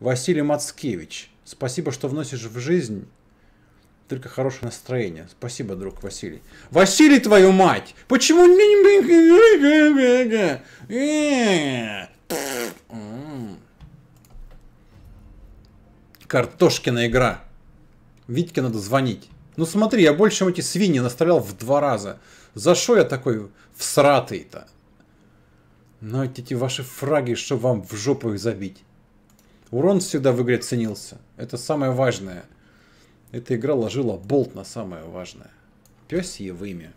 Василий Мацкевич, спасибо, что вносишь в жизнь только хорошее настроение. Спасибо, друг Василий. Василий, твою мать! Почему... Картошкина игра. Витьке надо звонить. Ну смотри, я больше эти свиньи настрелял в два раза. За что я такой всратый-то? Ну эти ваши фраги, чтобы вам в жопу их забить. Урон всегда в игре ценился. Это самое важное. Эта игра ложила болт на самое важное. Пёсье вымя.